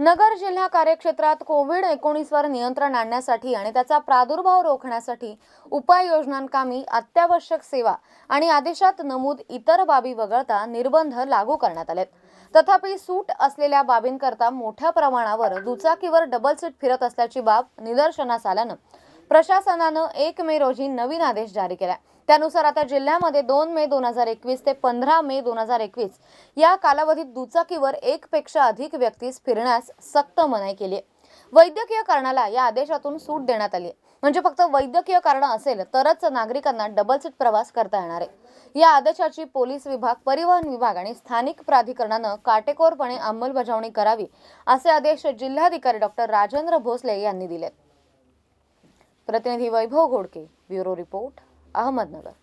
नगर जिल्हा कार्यक्षेत्रात कोविड एकोणीसवर नियंत्रण आणण्यासाठी आणि त्याचा प्रादुर्भाव रोखण्यासाठी उपाययोजनांकामी अत्यावश्यक सेवा आणि आदेशात नमूद इतर बाबी वगळता निर्बंध लागू करण्यात आलेत तथापि सूट असलेल्या बाबींकरता मोठ्या प्रमाणावर दुचाकीवर डबल सीट फिरत असल्याची बाब निदर्शनास आल्यानं प्रशासनानं एक मे रोजी नवीन आदेश जारी केला त्यानुसार आता जिल्ह्यामध्ये दोन मे दोन हजार एकवीस ते पंधरा मे दोन हजार एकवीस या कालावधीत दुचाकीवर एक पेक्षा अधिक व्यक्तीस फिरण्यास सक्त मनाई केली आहे वैद्यकीय कारणाला या आदेशातून सूट देण्यात आली आहे म्हणजे फक्त वैद्यकीय कारण असेल तरच नागरिकांना डबल सीट प्रवास करता येणार आहे या आदेशाची पोलीस विभाग परिवहन विभाग आणि स्थानिक प्राधिकरणानं काटेकोरपणे अंमलबजावणी करावी असे आदेश जिल्हाधिकारी डॉक्टर राजेंद्र भोसले यांनी दिलेत प्रतिनिधी वैभव घोडके ब्युरो रिपोर्ट अहमदनगर